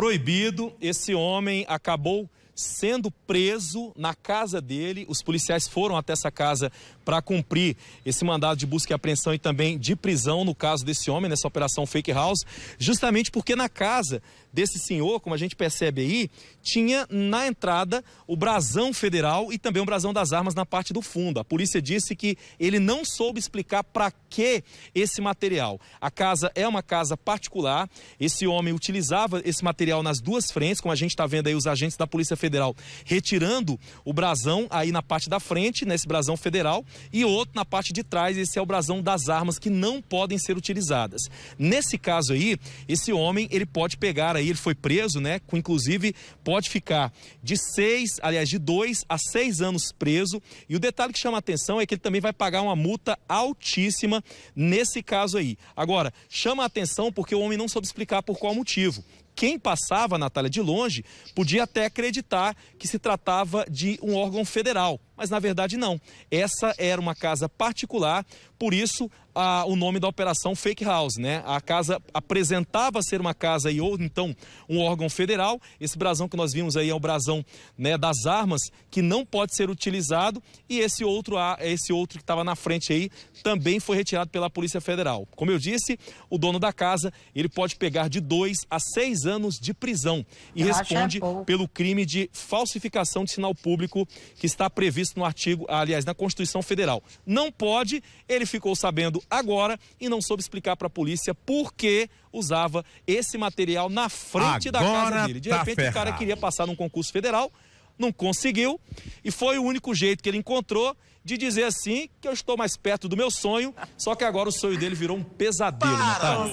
proibido. Esse homem acabou sendo preso na casa dele. Os policiais foram até essa casa para cumprir esse mandado de busca e apreensão e também de prisão no caso desse homem, nessa operação Fake House, justamente porque na casa desse senhor, como a gente percebe aí, tinha na entrada o brasão federal e também o brasão das armas na parte do fundo. A polícia disse que ele não soube explicar para que esse material. A casa é uma casa particular, esse homem utilizava esse material nas duas frentes, como a gente está vendo aí os agentes da Polícia Federal Federal, retirando o brasão aí na parte da frente, nesse brasão federal, e outro na parte de trás, esse é o brasão das armas que não podem ser utilizadas. Nesse caso aí, esse homem, ele pode pegar aí, ele foi preso, né, com, inclusive pode ficar de seis, aliás, de dois a seis anos preso, e o detalhe que chama a atenção é que ele também vai pagar uma multa altíssima nesse caso aí. Agora, chama a atenção porque o homem não soube explicar por qual motivo quem passava a Natália de longe podia até acreditar que se tratava de um órgão federal mas na verdade não. Essa era uma casa particular, por isso a, o nome da operação Fake House, né? A casa apresentava ser uma casa e ou então um órgão federal. Esse brasão que nós vimos aí é o brasão né, das armas que não pode ser utilizado e esse outro esse outro que estava na frente aí também foi retirado pela Polícia Federal. Como eu disse, o dono da casa ele pode pegar de dois a seis anos de prisão e eu é responde é pelo crime de falsificação de sinal público que está previsto previsto no artigo, aliás, na Constituição Federal. Não pode, ele ficou sabendo agora e não soube explicar para a polícia por que usava esse material na frente agora da casa dele. De tá repente, ferrado. o cara queria passar num concurso federal, não conseguiu e foi o único jeito que ele encontrou de dizer assim que eu estou mais perto do meu sonho, só que agora o sonho dele virou um pesadelo. Para,